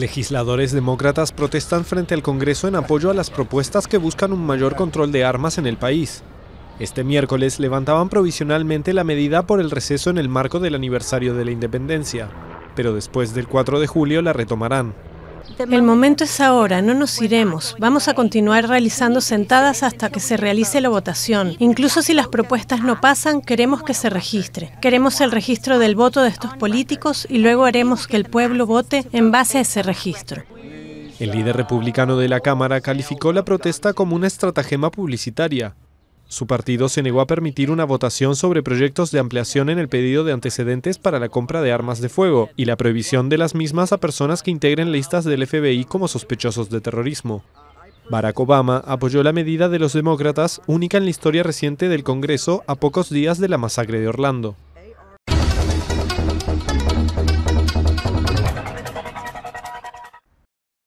Legisladores demócratas protestan frente al Congreso en apoyo a las propuestas que buscan un mayor control de armas en el país. Este miércoles levantaban provisionalmente la medida por el receso en el marco del aniversario de la independencia, pero después del 4 de julio la retomarán. El momento es ahora, no nos iremos. Vamos a continuar realizando sentadas hasta que se realice la votación. Incluso si las propuestas no pasan, queremos que se registre. Queremos el registro del voto de estos políticos y luego haremos que el pueblo vote en base a ese registro. El líder republicano de la Cámara calificó la protesta como una estratagema publicitaria. Su partido se negó a permitir una votación sobre proyectos de ampliación en el pedido de antecedentes para la compra de armas de fuego y la prohibición de las mismas a personas que integren listas del FBI como sospechosos de terrorismo. Barack Obama apoyó la medida de los demócratas, única en la historia reciente del Congreso a pocos días de la masacre de Orlando.